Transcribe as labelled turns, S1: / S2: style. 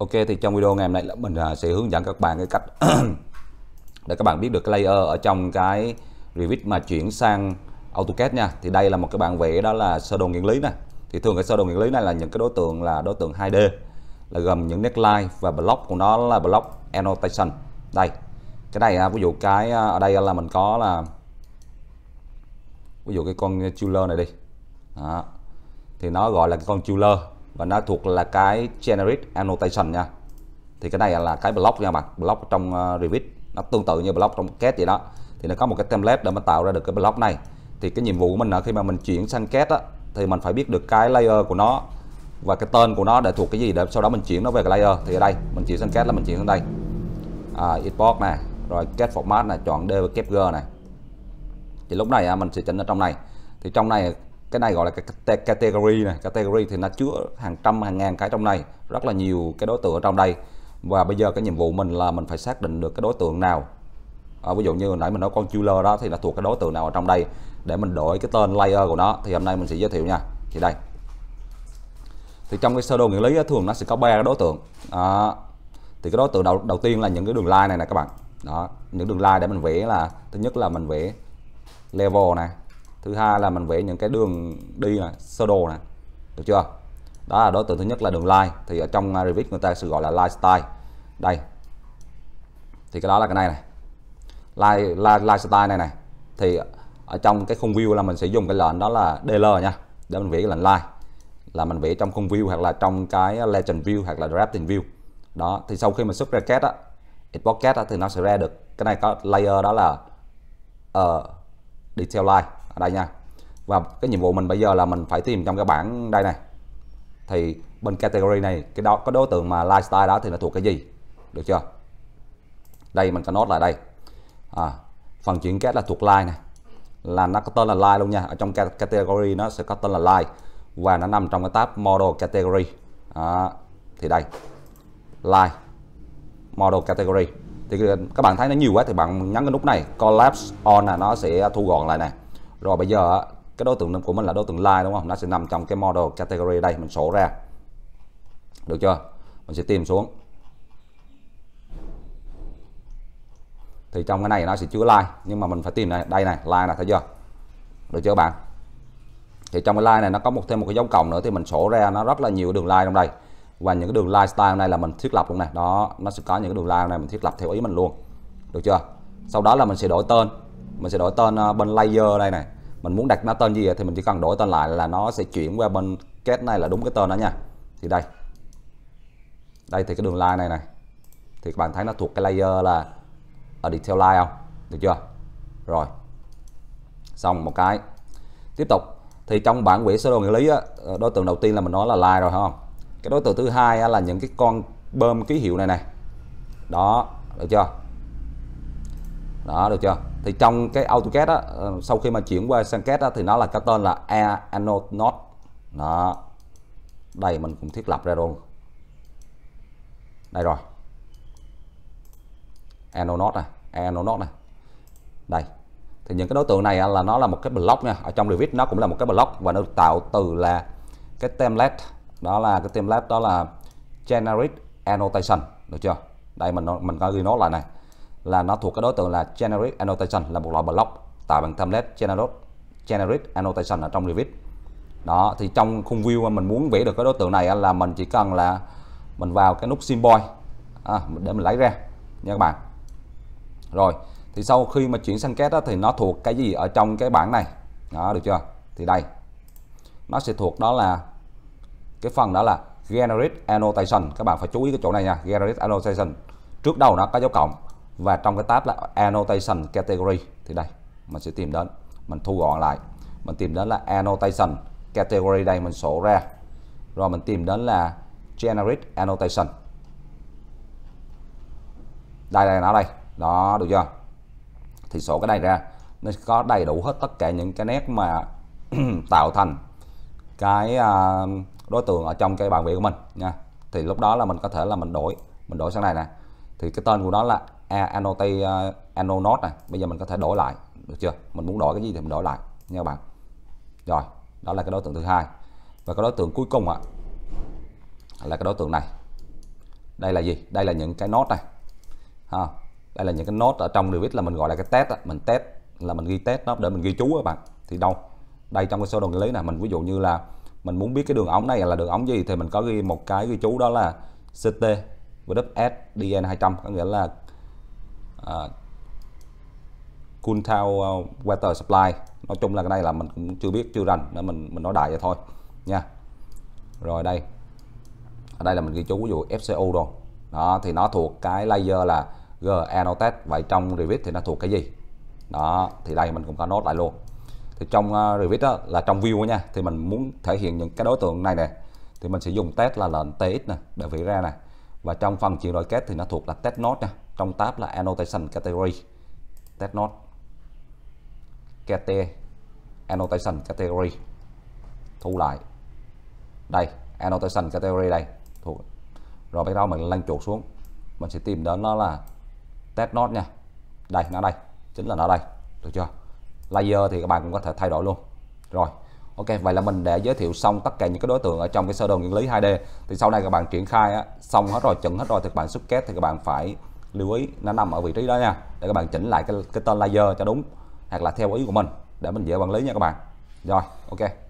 S1: Ok thì trong video ngày hôm nay là mình à, sẽ hướng dẫn các bạn cái cách để các bạn biết được cái layer ở trong cái Revit mà chuyển sang AutoCAD nha. Thì đây là một cái bản vẽ đó là sơ đồ nguyên lý này. Thì thường cái sơ đồ nguyên lý này là những cái đối tượng là đối tượng 2D là gồm những neckline và block của nó là block annotation. Đây. Cái này à, ví dụ cái à, ở đây là mình có là ví dụ cái con chiller này đi. Đó. Thì nó gọi là cái con chiller và nó thuộc là cái generic annotation nha thì cái này là cái block nha bạn block trong ờ, Revit nó tương tự như block trong CAD vậy đó thì nó có một cái template để mà tạo ra được cái block này thì cái nhiệm vụ của mình là khi mà mình chuyển sang CAD á, thì mình phải biết được cái layer của nó và cái tên của nó để thuộc cái gì để sau đó mình chuyển nó về cái layer thì ở đây mình chuyển sang CAD là mình chuyển sang đây à, import này rồi CAD format này chọn D và G này thì lúc này mình sẽ chỉnh ở trong này thì trong này cái này gọi là cái category này category thì nó chứa hàng trăm hàng ngàn cái trong này rất là nhiều cái đối tượng ở trong đây và bây giờ cái nhiệm vụ mình là mình phải xác định được cái đối tượng nào à, ví dụ như hồi nãy mình nói con chiller đó thì là thuộc cái đối tượng nào ở trong đây để mình đổi cái tên layer của nó thì hôm nay mình sẽ giới thiệu nha thì đây thì trong cái sơ đồ nguyên lý đó, thường nó sẽ có ba cái đối tượng à, thì cái đối tượng đầu đầu tiên là những cái đường line này nè các bạn đó những đường line để mình vẽ là thứ nhất là mình vẽ level này thứ hai là mình vẽ những cái đường đi là sơ đồ này được chưa đó là đối tượng thứ nhất là đường line thì ở trong Revit người ta sẽ gọi là lifestyle đây thì cái đó là cái này này line, line, lifestyle này này thì ở trong cái khung view là mình sẽ dùng cái lệnh đó là DL nha để mình vẽ cái lệnh line là mình vẽ trong khung view hoặc là trong cái legend view hoặc là drafting view đó thì sau khi mình xuất ra kết á export kết á thì nó sẽ ra được cái này có layer đó là uh, detail line đây nha và cái nhiệm vụ mình bây giờ là mình phải tìm trong cái bảng đây này thì bên category này cái đó có đối tượng mà lifestyle đó thì là thuộc cái gì được chưa đây mình có nốt lại đây à, phần chuyển kết là thuộc like này là nó có tên là like luôn nha ở trong category nó sẽ có tên là like và nó nằm trong cái tab model category à, thì đây like model category thì các bạn thấy nó nhiều quá thì bạn nhấn cái nút này collapse on là nó sẽ thu gọn lại này rồi bây giờ cái đối tượng của mình là đối tượng like đúng không nó sẽ nằm trong cái model category đây mình sổ ra được chưa mình sẽ tìm xuống thì trong cái này nó sẽ chứa like nhưng mà mình phải tìm này đây này like là thấy chưa được chưa bạn thì trong cái like này nó có một thêm một cái dấu cộng nữa thì mình sổ ra nó rất là nhiều đường like trong đây và những cái đường lifestyle này là mình thiết lập luôn này đó nó sẽ có những cái đường like này mình thiết lập theo ý mình luôn được chưa sau đó là mình sẽ đổi tên mình sẽ đổi tên ờ, bên layer đây này mình muốn đặt nó tên gì thì mình chỉ cần đổi tên lại là nó sẽ chuyển qua bên kết này là đúng cái tên đó nha thì đây đây thì cái đường line này này thì các bạn thấy nó thuộc cái layer là ở detail line không được chưa rồi xong một cái tiếp tục thì trong bản quỹ sơ đồ nguyên lý á, ờ, đối tượng đầu tiên là mình nói là line rồi không cái đối tượng thứ hai là những cái con bơm ký hiệu này này đó được chưa đó được chưa thì trong cái AutoCAD á, ờ, sau khi mà chuyển qua sang CAD á, thì nó là cái tên là Anonode đó đây mình cũng thiết lập ra luôn đây rồi Anonode này Anonode này đây thì những cái đối tượng này là nó là một cái block nha ở trong Revit nó cũng là một cái block và nó được tạo từ là cái template đó là cái template đó là generate annotation được chưa đây mình mình có ghi nó lại này là nó thuộc cái đối tượng là generic annotation là một loại block tạo bằng template generic generic annotation ở trong Revit đó thì trong khung view mình muốn vẽ được cái đối tượng này là mình chỉ cần là mình vào cái nút symbol à, để mình lấy ra nha các bạn rồi thì sau khi mà chuyển sang kết đó, thì nó thuộc cái gì ở trong cái bảng này đó được chưa thì đây nó sẽ thuộc đó là cái phần đó là generic annotation các bạn phải chú ý cái chỗ này nha generic annotation trước đầu nó có dấu cộng và trong cái tab là annotation category thì đây mình sẽ tìm đến mình thu gọn lại mình tìm đến là annotation category đây mình sổ ra rồi mình tìm đến là generate annotation đây đây nó đây đó được chưa thì sổ cái này ra nó có đầy đủ hết tất cả những cái nét mà tạo thành cái à, đối tượng ở trong cái bảng biểu của mình nha thì lúc đó là mình có thể là mình đổi mình đổi sang này nè thì cái tên của nó là annotate à, annotate này bây giờ mình có thể đổi lại được chưa mình muốn đổi cái gì thì mình đổi lại nha các bạn rồi đó là cái đối tượng thứ hai và cái đối tượng cuối cùng ạ là cái đối tượng này đây là gì đây là những cái nốt này ha đây là những cái nốt ở trong điều viết là mình gọi là cái test mình test là mình ghi test nó để mình ghi chú các bạn thì đâu đây trong cái sơ đồ nguyên lý này mình ví dụ như là mình muốn biết cái đường ống này là đường ống gì thì mình có ghi một cái ghi chú đó là CT với WSDN 200 có nghĩa là À, uh, cool à, water supply nói chung là cái này là mình cũng chưa biết chưa rành nên mình mình nói đại vậy thôi nha rồi đây ở đây là mình ghi chú ví dụ FCO rồi đó thì nó thuộc cái layer là G annotate vậy trong Revit thì nó thuộc cái gì đó thì đây mình cũng có nốt lại luôn thì trong uh, Revit đó là trong view nha thì mình muốn thể hiện những cái đối tượng này nè thì mình sẽ dùng test e là lệnh TX e nè để vẽ ra nè và trong phần chuyển đổi kết thì nó thuộc là test e node nha trong tab là annotation category test note kt annotation category thu lại đây annotation category đây thu. rồi bắt đầu mình lăn chuột xuống mình sẽ tìm đến nó là test note nha đây nó đây chính là nó đây được chưa layer thì các bạn cũng có thể thay đổi luôn rồi Ok vậy là mình đã giới thiệu xong tất cả những cái đối tượng ở trong cái sơ đồ nguyên lý 2D thì sau này các bạn triển khai á, xong hết rồi chuẩn hết rồi thì các bạn xuất kết thì các bạn phải lưu ý nó nằm ở vị trí đó nha để các bạn chỉnh lại cái, cái tên laser cho đúng hoặc là theo ý của mình để mình dễ quản lý nha các bạn rồi ok